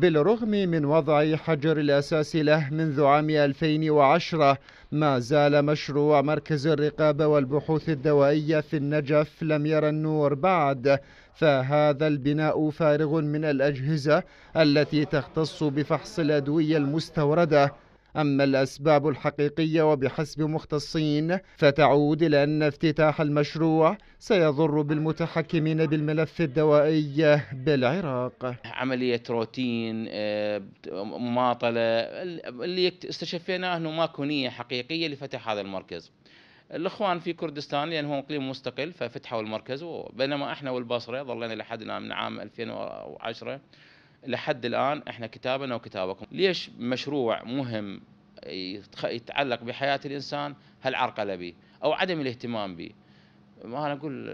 بالرغم من وضع حجر الأساس له منذ عام 2010 ما زال مشروع مركز الرقابة والبحوث الدوائية في النجف لم يرى النور بعد فهذا البناء فارغ من الأجهزة التي تختص بفحص الأدوية المستوردة أما الأسباب الحقيقية وبحسب مختصين فتعود إلى أن افتتاح المشروع سيضر بالمتحكمين بالملف الدوائي بالعراق عملية روتين آه، مماطلة اللي استشفيناه أنه ماكو نية حقيقية لفتح هذا المركز الاخوان في كردستان لان هو اقليم مستقل ففتحوا المركز بينما احنا والبصره ظلينا لحد الان من عام 2010 لحد الان احنا كتابنا وكتابكم ليش مشروع مهم يتعلق بحياة الإنسان هالعرقلة به أو عدم الاهتمام به ما أنا أقول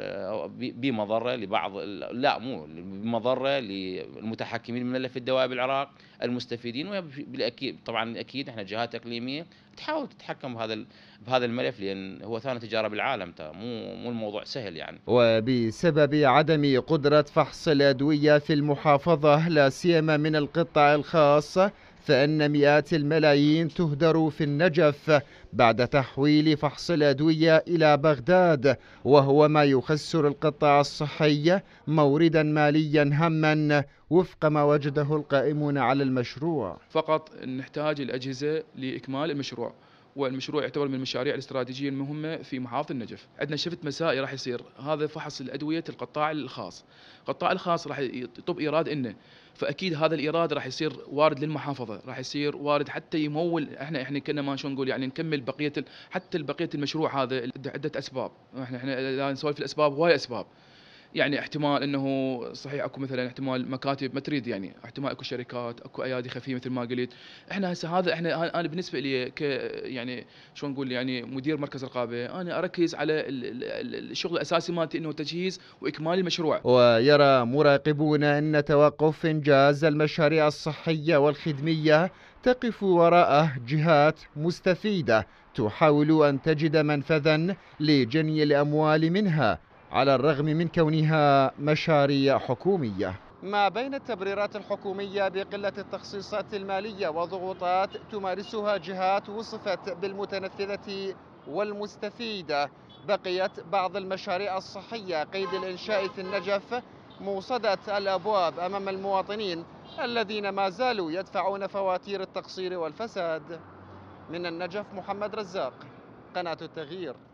بمضرة لبعض لا مو بمضرة للمتحكمين من في الدواء بالعراق المستفيدين وبالأكيد طبعا أكيد إحنا جهات إقليمية تحاول تتحكم بهذا بهذا الملف لان هو ثاني تجاره بالعالم ترى مو مو الموضوع سهل يعني. وبسبب عدم قدره فحص الادويه في المحافظه لا سيما من القطاع الخاص فان مئات الملايين تهدر في النجف بعد تحويل فحص الادويه الى بغداد وهو ما يخسر القطاع الصحي موردا ماليا هما وفق ما وجده القائمون على المشروع فقط نحتاج الأجهزة لإكمال المشروع والمشروع يعتبر من المشاريع الاستراتيجية المهمة في محافظة النجف عندنا شفت مسائي راح يصير هذا فحص الأدوية القطاع الخاص القطاع الخاص راح يطب إيراد إنه فأكيد هذا الإيراد راح يصير وارد للمحافظة راح يصير وارد حتى يمول إحنا إحنا كنا ما شو نقول يعني نكمل بقية حتى بقية المشروع هذا عدة أسباب إحنا إحنا نسولف الأسباب هواي أسباب يعني احتمال انه صحيح اكو مثلا احتمال مكاتب ما تريد يعني احتمال اكو شركات اكو ايادي خفيه مثل ما قلت احنا هسه هذا احنا انا بالنسبه لي ك يعني شلون نقول يعني مدير مركز رقابه انا اركز على الشغل الاساسي مالتي انه تجهيز واكمال المشروع ويرى مراقبون ان توقف انجاز المشاريع الصحيه والخدميه تقف وراءه جهات مستفيده تحاول ان تجد منفذا لجني الاموال منها على الرغم من كونها مشاريع حكومية ما بين التبريرات الحكومية بقلة التخصيصات المالية وضغوطات تمارسها جهات وصفت بالمتنفذة والمستفيدة بقيت بعض المشاريع الصحية قيد الإنشاء في النجف موصدة الأبواب أمام المواطنين الذين ما زالوا يدفعون فواتير التقصير والفساد من النجف محمد رزاق قناة التغيير